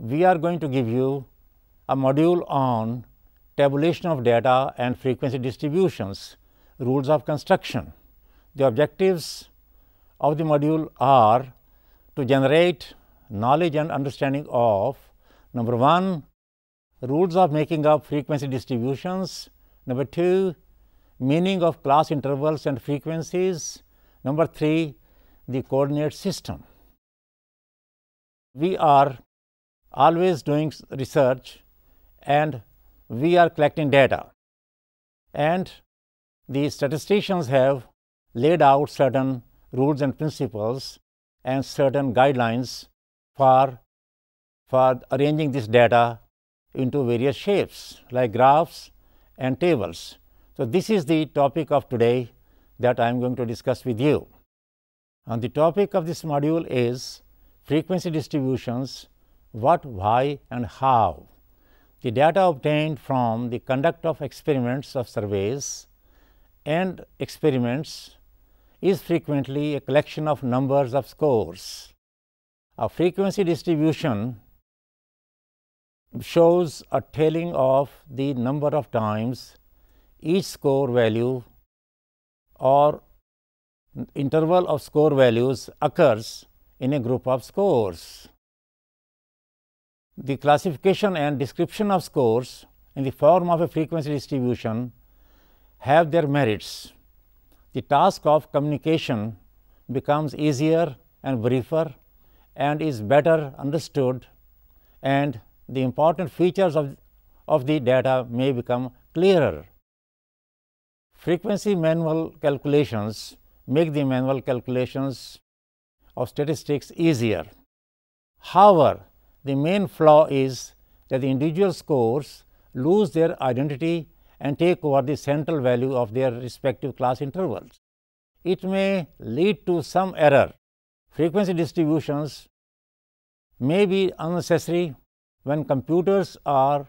we are going to give you a module on tabulation of data and frequency distributions, rules of construction. The objectives of the module are to generate knowledge and understanding of number 1 rules of making up frequency distributions, number 2 meaning of class intervals and frequencies, number 3 the coordinate system. We are always doing research and we are collecting data. And the statisticians have laid out certain rules and principles and certain guidelines for, for arranging this data into various shapes like graphs and tables. So, this is the topic of today that I am going to discuss with you. And the topic of this module is frequency distributions what, why and how. The data obtained from the conduct of experiments of surveys and experiments is frequently a collection of numbers of scores. A frequency distribution shows a telling of the number of times each score value or interval of score values occurs in a group of scores. The classification and description of scores in the form of a frequency distribution have their merits. The task of communication becomes easier and briefer and is better understood and the important features of, of the data may become clearer. Frequency manual calculations make the manual calculations of statistics easier. However, the main flaw is that the individual scores lose their identity and take over the central value of their respective class intervals. It may lead to some error. Frequency distributions may be unnecessary when computers or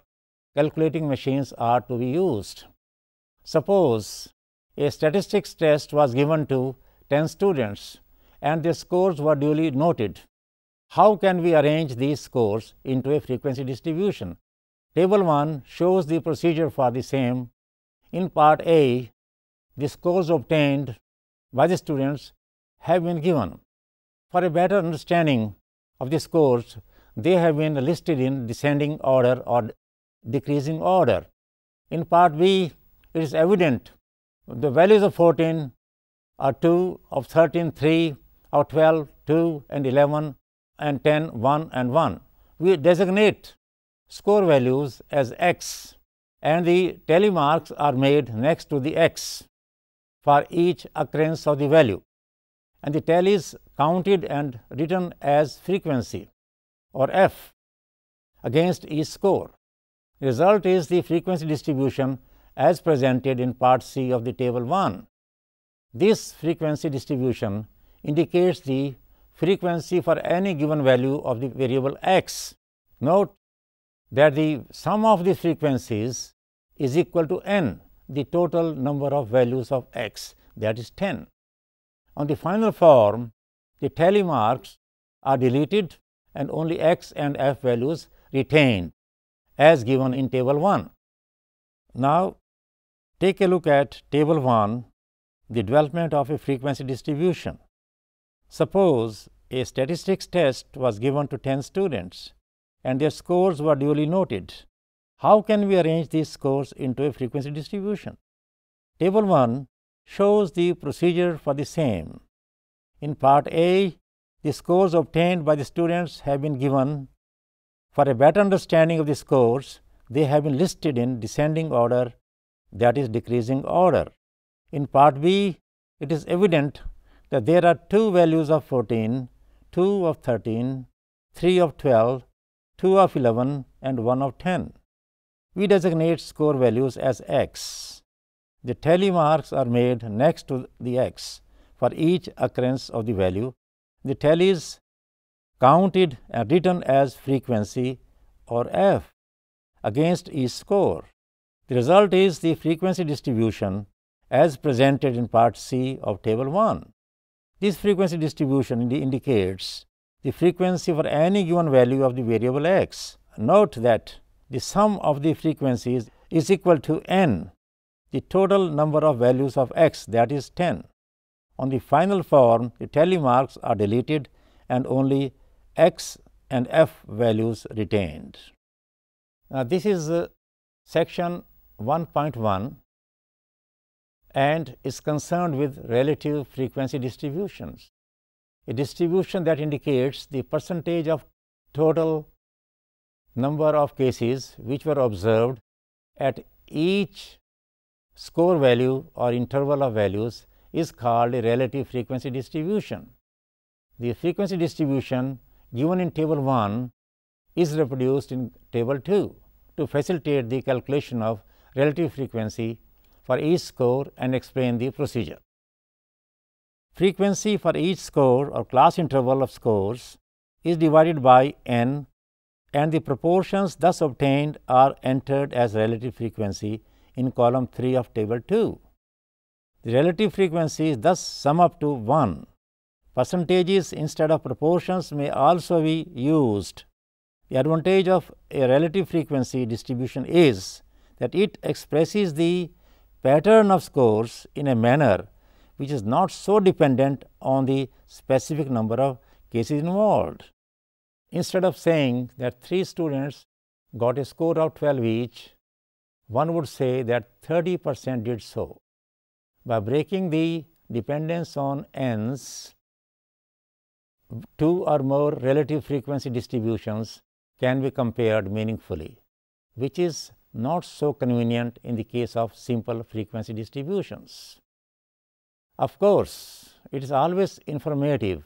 calculating machines are to be used. Suppose a statistics test was given to 10 students and their scores were duly noted. How can we arrange these scores into a frequency distribution? Table 1 shows the procedure for the same. In part A, the scores obtained by the students have been given. For a better understanding of the scores, they have been listed in descending order or decreasing order. In part B, it is evident the values of 14 are 2, of 13, 3, of 12, 2 and 11 and 10, 1 and 1. We designate score values as x and the tally marks are made next to the x for each occurrence of the value and the tally is counted and written as frequency or f against each score. result is the frequency distribution as presented in part C of the table 1. This frequency distribution indicates the frequency for any given value of the variable x. Note that the sum of the frequencies is equal to n, the total number of values of x that is 10. On the final form, the tally marks are deleted and only x and f values retained as given in table 1. Now, take a look at table 1, the development of a frequency distribution. Suppose a statistics test was given to 10 students and their scores were duly noted. How can we arrange these scores into a frequency distribution? Table 1 shows the procedure for the same. In part A, the scores obtained by the students have been given. For a better understanding of the scores, they have been listed in descending order, that is decreasing order. In part B, it is evident that there are two values of 14, 2 of 13, 3 of 12, 2 of 11 and 1 of 10. We designate score values as x. The tally marks are made next to the x for each occurrence of the value. The tallies counted and written as frequency or f against each score. The result is the frequency distribution as presented in part C of table 1. This frequency distribution indicates the frequency for any given value of the variable x. Note that the sum of the frequencies is equal to n, the total number of values of x that is 10. On the final form, the tally marks are deleted and only x and f values retained. Now, this is uh, section 1.1 and is concerned with relative frequency distributions. A distribution that indicates the percentage of total number of cases which were observed at each score value or interval of values is called a relative frequency distribution. The frequency distribution given in table 1 is reproduced in table 2 to facilitate the calculation of relative frequency for each score and explain the procedure. Frequency for each score or class interval of scores is divided by n and the proportions thus obtained are entered as relative frequency in column 3 of table 2. The relative frequencies thus sum up to 1. Percentages instead of proportions may also be used. The advantage of a relative frequency distribution is that it expresses the pattern of scores in a manner which is not so dependent on the specific number of cases involved. Instead of saying that 3 students got a score of 12 each, one would say that 30 percent did so. By breaking the dependence on n's, two or more relative frequency distributions can be compared meaningfully, which is not so convenient in the case of simple frequency distributions. Of course, it is always informative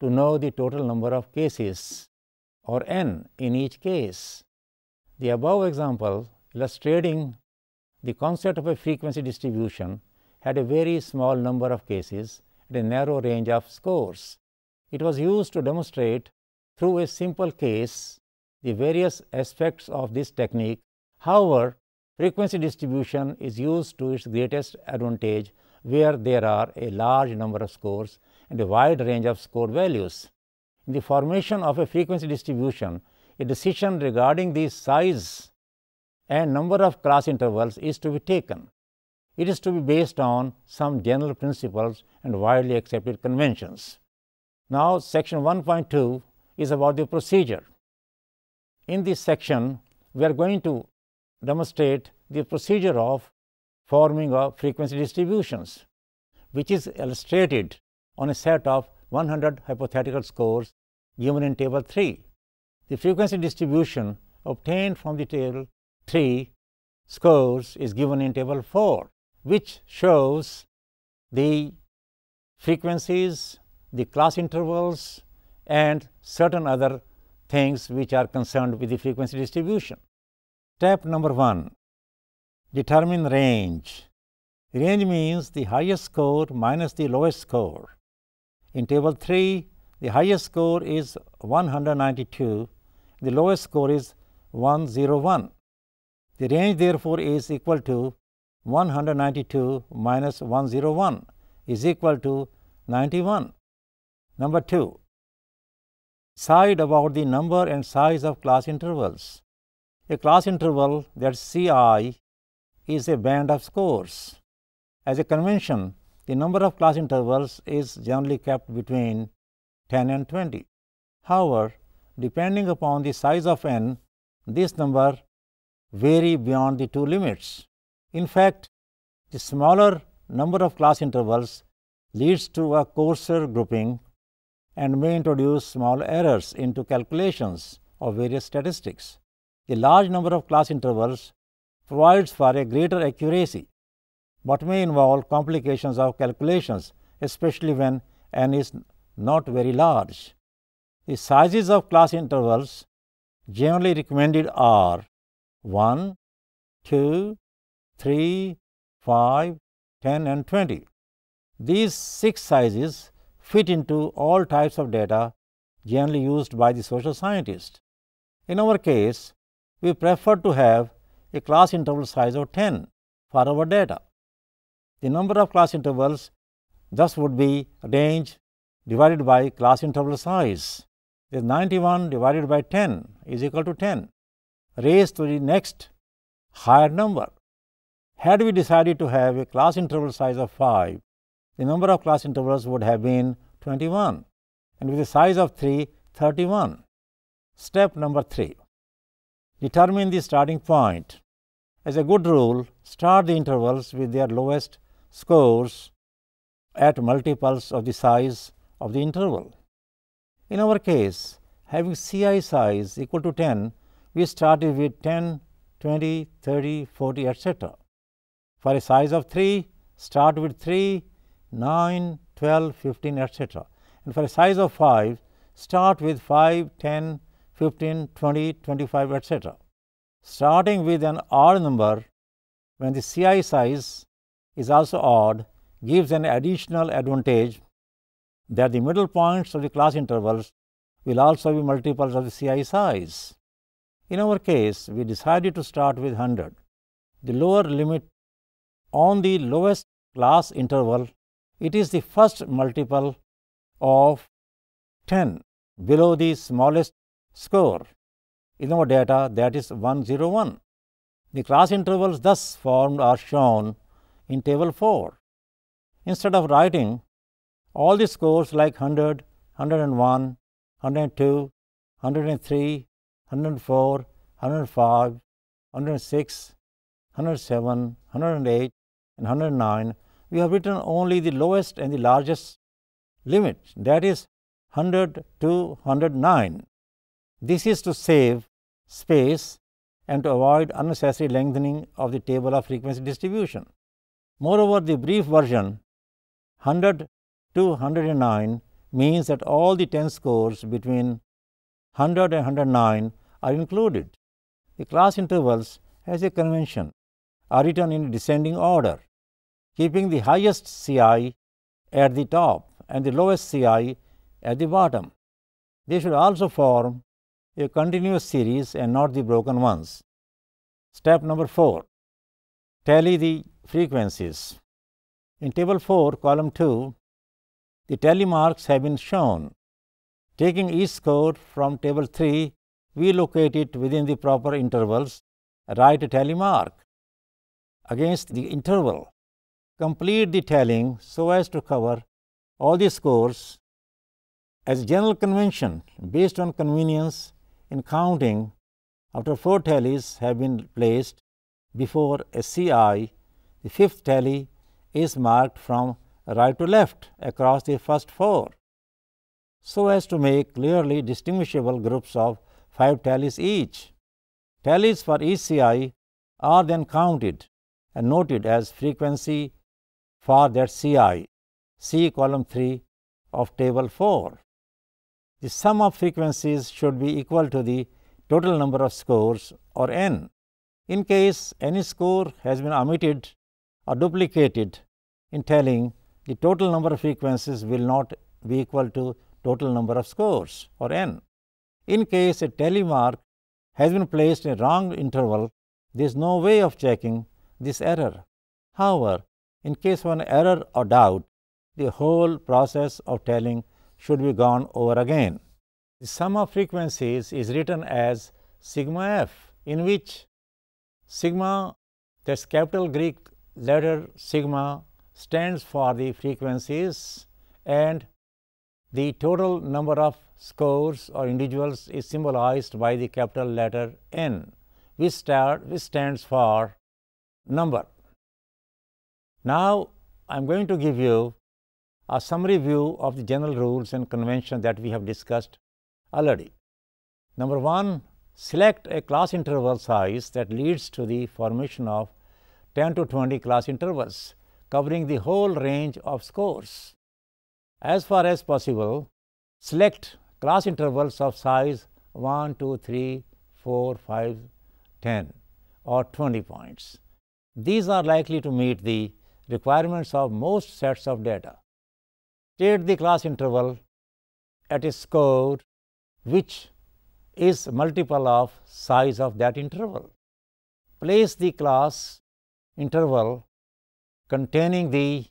to know the total number of cases or n in each case. The above example illustrating the concept of a frequency distribution had a very small number of cases and a narrow range of scores. It was used to demonstrate through a simple case the various aspects of this technique However, frequency distribution is used to its greatest advantage where there are a large number of scores and a wide range of score values. In the formation of a frequency distribution, a decision regarding the size and number of class intervals is to be taken. It is to be based on some general principles and widely accepted conventions. Now, section 1.2 is about the procedure. In this section, we are going to demonstrate the procedure of forming of frequency distributions, which is illustrated on a set of 100 hypothetical scores given in table 3. The frequency distribution obtained from the table 3 scores is given in table 4, which shows the frequencies, the class intervals and certain other things which are concerned with the frequency distribution. Step number 1 Determine range. Range means the highest score minus the lowest score. In table 3, the highest score is 192, the lowest score is 101. The range therefore is equal to 192 minus 101 is equal to 91. Number 2. Side about the number and size of class intervals. A class interval that Ci is a band of scores. As a convention, the number of class intervals is generally kept between 10 and 20. However, depending upon the size of n, this number vary beyond the two limits. In fact, the smaller number of class intervals leads to a coarser grouping and may introduce small errors into calculations of various statistics. A large number of class intervals provides for a greater accuracy, but may involve complications of calculations, especially when n is not very large. The sizes of class intervals generally recommended are 1, 2, 3, 5, 10 and 20. These six sizes fit into all types of data generally used by the social scientist. In our case, we prefer to have a class interval size of 10 for our data. The number of class intervals thus would be range divided by class interval size. Is 91 divided by 10 is equal to 10 raised to the next higher number. Had we decided to have a class interval size of 5, the number of class intervals would have been 21 and with a size of 3, 31. Step number 3. Determine the starting point. As a good rule, start the intervals with their lowest scores at multiples of the size of the interval. In our case, having CI size equal to 10, we started with 10, 20, 30, 40, etc. For a size of 3, start with 3, 9, 12, 15, etc. And for a size of 5, start with 5, 10, 15, 20, 25, etc. Starting with an odd number, when the CI size is also odd, gives an additional advantage that the middle points of the class intervals will also be multiples of the CI size. In our case, we decided to start with 100. The lower limit on the lowest class interval, it is the first multiple of 10 below the smallest score. In our data that is 101. The class intervals thus formed are shown in table 4. Instead of writing all the scores like 100, 101, 102, 103, 104, 105, 106, 107, 108, and 109, we have written only the lowest and the largest limit that is 100 to 109. This is to save space and to avoid unnecessary lengthening of the table of frequency distribution. Moreover, the brief version 100 to 109 means that all the 10 scores between 100 and 109 are included. The class intervals, as a convention, are written in descending order, keeping the highest CI at the top and the lowest CI at the bottom. They should also form a continuous series and not the broken ones. Step number 4 Tally the frequencies. In table 4, column 2, the tally marks have been shown. Taking each score from table 3, we locate it within the proper intervals, write a tally mark against the interval. Complete the tallying so as to cover all the scores as general convention based on convenience in counting after four tallies have been placed before a CI, the fifth tally is marked from right to left across the first four, so as to make clearly distinguishable groups of five tallies each. Tallies for each CI are then counted and noted as frequency for that CI, C column 3 of table 4 the sum of frequencies should be equal to the total number of scores or n. In case any score has been omitted or duplicated in telling, the total number of frequencies will not be equal to total number of scores or n. In case a telemark has been placed in a wrong interval, there is no way of checking this error. However, in case of an error or doubt, the whole process of telling should be gone over again. The sum of frequencies is written as sigma f in which sigma that's capital Greek letter sigma stands for the frequencies and the total number of scores or individuals is symbolized by the capital letter N which, start, which stands for number. Now, I am going to give you a summary view of the general rules and conventions that we have discussed already. Number 1, select a class interval size that leads to the formation of 10 to 20 class intervals covering the whole range of scores. As far as possible, select class intervals of size 1, 2, 3, 4, 5, 10 or 20 points. These are likely to meet the requirements of most sets of data state the class interval at a score which is multiple of size of that interval. Place the class interval containing the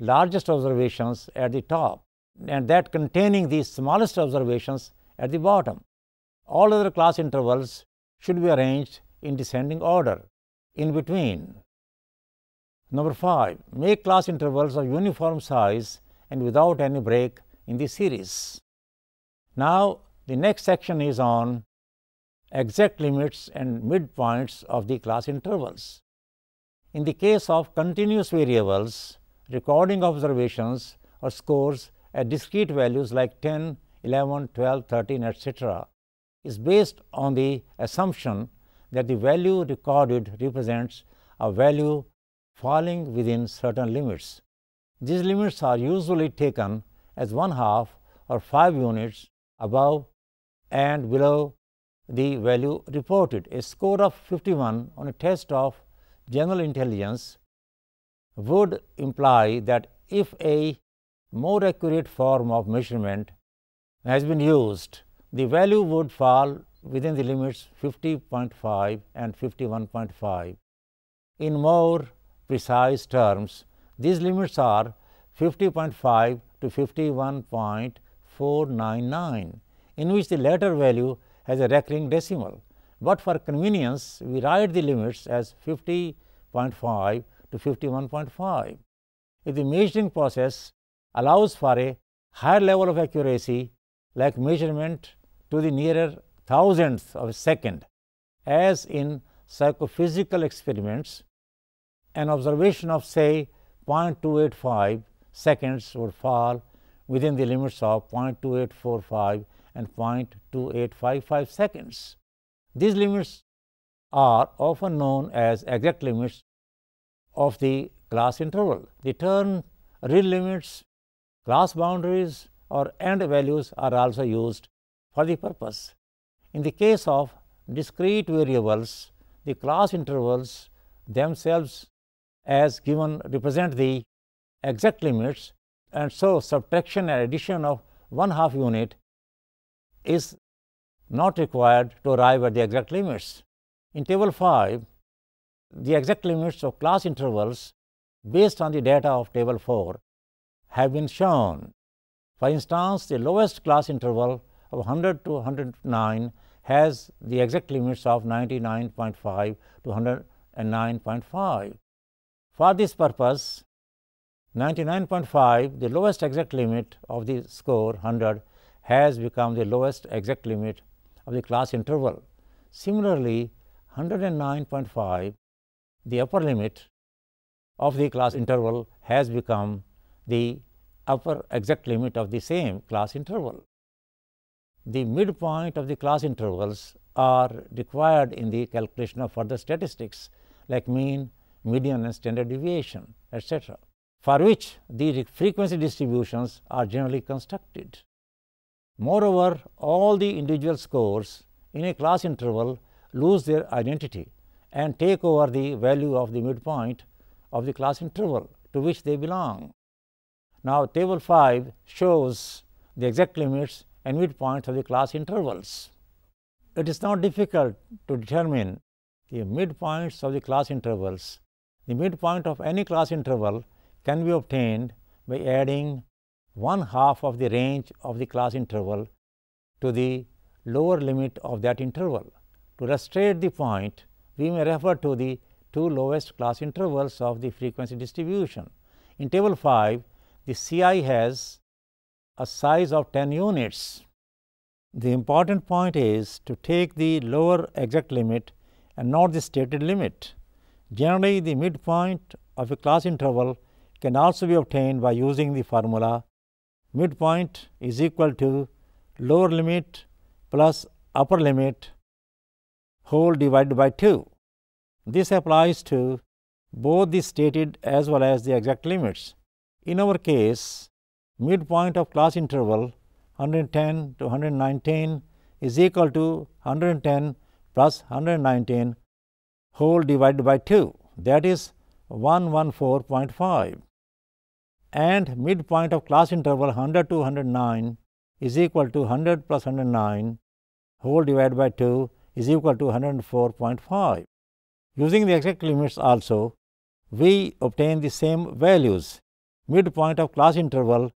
largest observations at the top and that containing the smallest observations at the bottom. All other class intervals should be arranged in descending order in between. Number 5. Make class intervals of uniform size and without any break in the series. Now, the next section is on exact limits and midpoints of the class intervals. In the case of continuous variables, recording observations or scores at discrete values like 10, 11, 12, 13, etc., is based on the assumption that the value recorded represents a value falling within certain limits. These limits are usually taken as one half or 5 units above and below the value reported. A score of 51 on a test of general intelligence would imply that if a more accurate form of measurement has been used, the value would fall within the limits 50.5 and 51.5. In more precise terms, these limits are 50.5 to 51.499, in which the latter value has a recurring decimal, but for convenience we write the limits as 50.5 to 51.5. If the measuring process allows for a higher level of accuracy like measurement to the nearer thousandth of a second, as in psychophysical experiments, an observation of say 0.285 seconds would fall within the limits of 0.2845 and 0.2855 seconds. These limits are often known as exact limits of the class interval. The term real limits, class boundaries or end values are also used for the purpose. In the case of discrete variables, the class intervals themselves as given represent the exact limits and so subtraction and addition of one half unit is not required to arrive at the exact limits. In table 5, the exact limits of class intervals based on the data of table 4 have been shown. For instance, the lowest class interval of 100 to 109 has the exact limits of 99.5 to 109.5. For this purpose, 99.5, the lowest exact limit of the score 100 has become the lowest exact limit of the class interval. Similarly, 109.5, the upper limit of the class interval has become the upper exact limit of the same class interval. The midpoint of the class intervals are required in the calculation of further statistics like mean, median and standard deviation etc., for which the frequency distributions are generally constructed. Moreover, all the individual scores in a class interval lose their identity and take over the value of the midpoint of the class interval to which they belong. Now, table 5 shows the exact limits and midpoints of the class intervals. It is not difficult to determine the midpoints of the class intervals the midpoint of any class interval can be obtained by adding one half of the range of the class interval to the lower limit of that interval. To illustrate the point, we may refer to the two lowest class intervals of the frequency distribution. In table 5, the CI has a size of 10 units. The important point is to take the lower exact limit and not the stated limit. Generally, the midpoint of a class interval can also be obtained by using the formula midpoint is equal to lower limit plus upper limit whole divided by 2. This applies to both the stated as well as the exact limits. In our case, midpoint of class interval 110 to 119 is equal to 110 plus 119 whole divided by 2 that is 114.5 and midpoint of class interval 100 to 109 is equal to 100 plus 109 whole divided by 2 is equal to 104.5. Using the exact limits also, we obtain the same values. Midpoint of class interval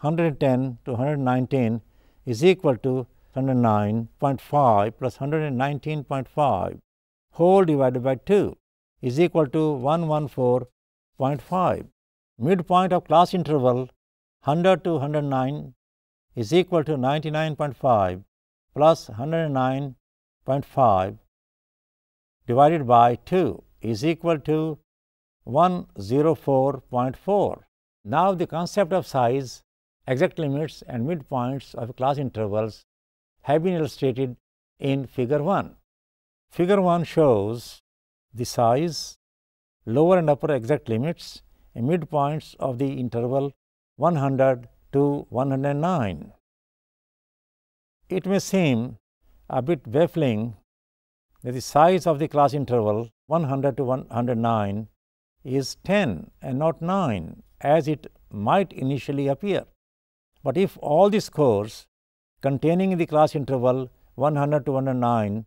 110 to 119 is equal to 109.5 plus 119.5 whole divided by 2 is equal to 114.5. Midpoint of class interval 100 to 109 is equal to 99.5 plus 109.5 divided by 2 is equal to 104.4. Now, the concept of size, exact limits and midpoints of class intervals have been illustrated in figure 1. Figure 1 shows the size, lower and upper exact limits and midpoints of the interval 100 to 109. It may seem a bit baffling that the size of the class interval 100 to 109 is 10 and not 9 as it might initially appear. But if all the scores containing the class interval 100 to 109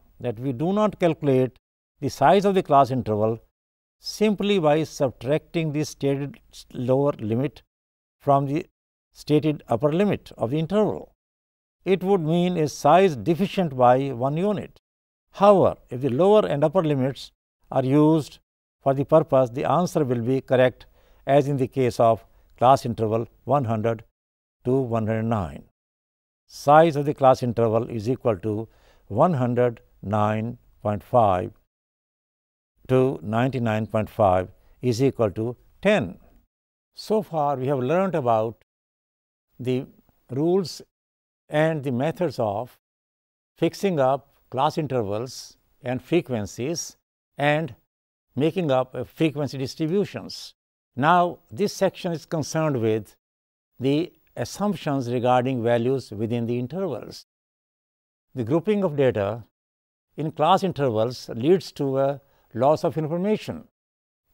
that we do not calculate the size of the class interval simply by subtracting the stated lower limit from the stated upper limit of the interval. It would mean a size deficient by 1 unit. However, if the lower and upper limits are used for the purpose, the answer will be correct as in the case of class interval 100 to 109. Size of the class interval is equal to 100 9.5 to 99.5 is equal to 10. So far, we have learnt about the rules and the methods of fixing up class intervals and frequencies and making up frequency distributions. Now, this section is concerned with the assumptions regarding values within the intervals. The grouping of data in class intervals leads to a loss of information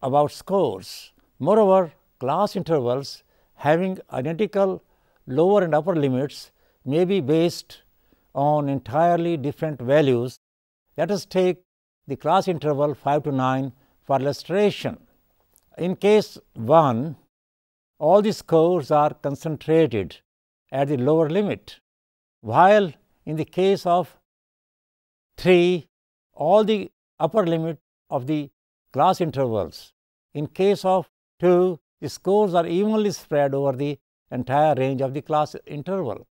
about scores. Moreover, class intervals having identical lower and upper limits may be based on entirely different values. Let us take the class interval 5 to 9 for illustration. In case 1, all the scores are concentrated at the lower limit, while in the case of 3, all the upper limit of the class intervals. In case of 2, the scores are evenly spread over the entire range of the class interval.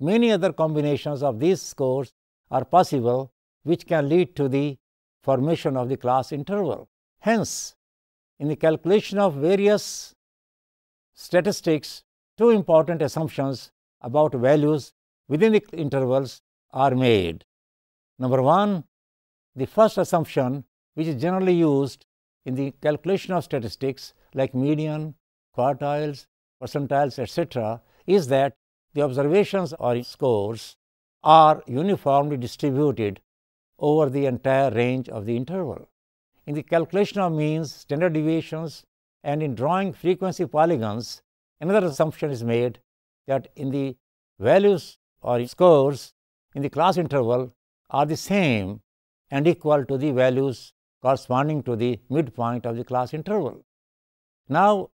Many other combinations of these scores are possible which can lead to the formation of the class interval. Hence, in the calculation of various statistics, two important assumptions about values within the intervals are made. Number one, the first assumption which is generally used in the calculation of statistics like median, quartiles, percentiles, etc., is that the observations or scores are uniformly distributed over the entire range of the interval. In the calculation of means, standard deviations, and in drawing frequency polygons, another assumption is made that in the values or scores in the class interval, are the same and equal to the values corresponding to the midpoint of the class interval. Now,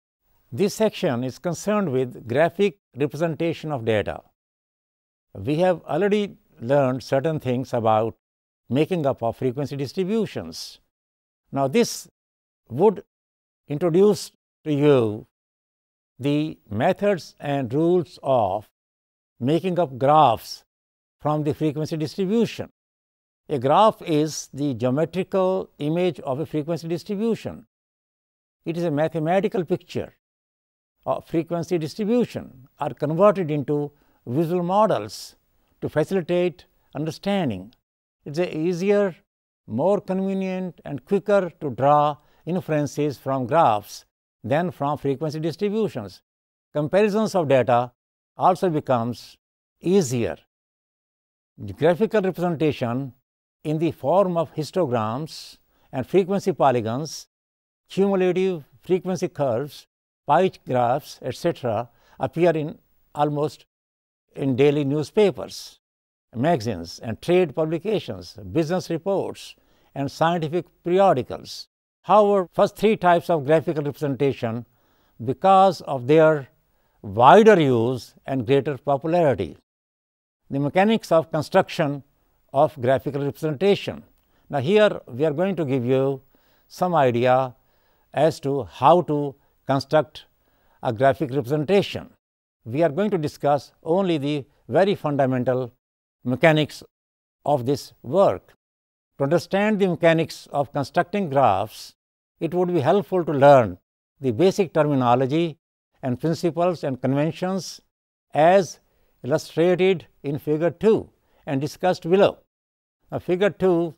this section is concerned with graphic representation of data. We have already learned certain things about making up of frequency distributions. Now, this would introduce to you the methods and rules of making up graphs from the frequency distribution. A graph is the geometrical image of a frequency distribution. It is a mathematical picture of frequency distribution are converted into visual models to facilitate understanding. It is easier, more convenient and quicker to draw inferences from graphs than from frequency distributions. Comparisons of data also becomes easier. The graphical representation in the form of histograms and frequency polygons, cumulative frequency curves, pie graphs, etc. appear in almost in daily newspapers, magazines and trade publications, business reports and scientific periodicals. However, first three types of graphical representation because of their wider use and greater popularity. The mechanics of construction of graphical representation. Now, here we are going to give you some idea as to how to construct a graphic representation. We are going to discuss only the very fundamental mechanics of this work. To understand the mechanics of constructing graphs, it would be helpful to learn the basic terminology and principles and conventions as illustrated in figure 2 and discussed below. Now, figure 2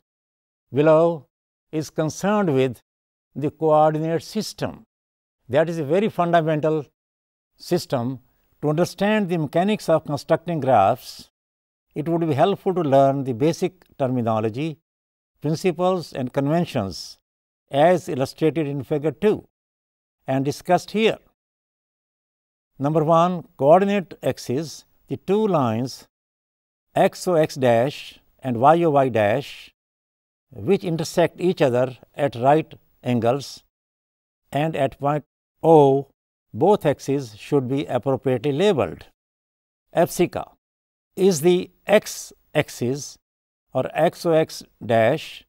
below is concerned with the coordinate system. That is a very fundamental system. To understand the mechanics of constructing graphs, it would be helpful to learn the basic terminology, principles and conventions as illustrated in figure 2 and discussed here. Number 1 coordinate axis the two lines xox dash and yoy dash which intersect each other at right angles and at point O both axes should be appropriately labeled. Abscica is the x axis or xox dash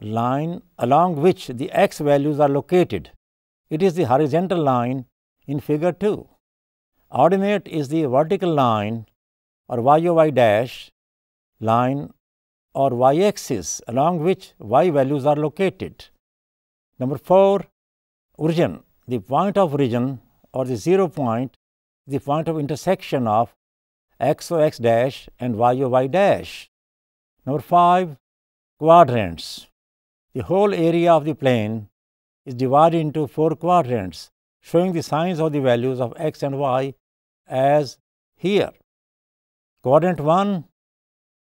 line along which the x values are located. It is the horizontal line in figure 2. Ordinate is the vertical line or y dash line or y axis along which y values are located. Number 4 origin the point of origin or the zero point the point of intersection of x o x dash and y o y dash. Number 5 quadrants the whole area of the plane is divided into four quadrants showing the signs of the values of x and y as here. Quadrant 1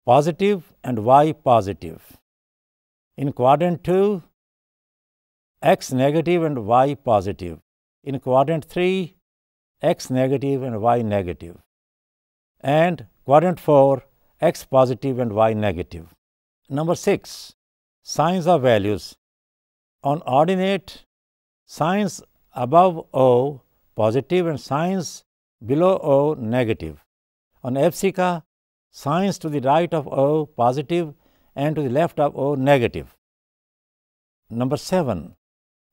positive and y positive. In quadrant 2 x negative and y positive. In quadrant 3 x negative and y negative. And quadrant 4 x positive and y negative. Number 6 signs of values. On ordinate signs above O positive and signs below O negative. On abscica, signs to the right of O positive and to the left of O negative. Number 7.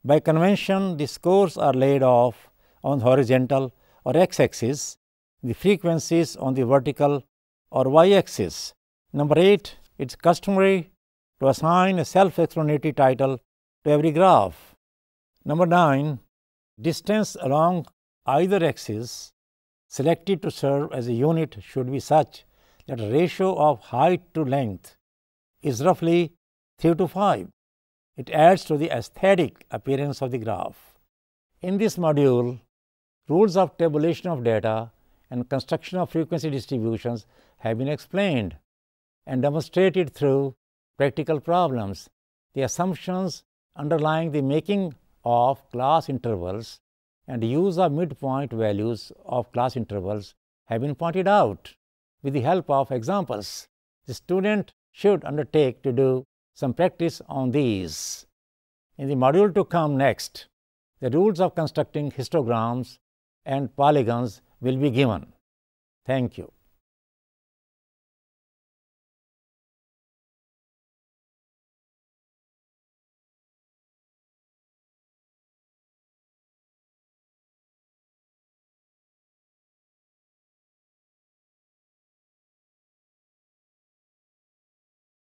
By convention, the scores are laid off on horizontal or x axis, the frequencies on the vertical or y axis. Number 8. It's customary to assign a self explanatory title to every graph. Number 9. Distance along either axis selected to serve as a unit should be such that ratio of height to length is roughly 3 to 5. It adds to the aesthetic appearance of the graph. In this module, rules of tabulation of data and construction of frequency distributions have been explained and demonstrated through practical problems. The assumptions underlying the making of class intervals and use of midpoint values of class intervals have been pointed out with the help of examples. The student should undertake to do some practice on these. In the module to come next, the rules of constructing histograms and polygons will be given. Thank you.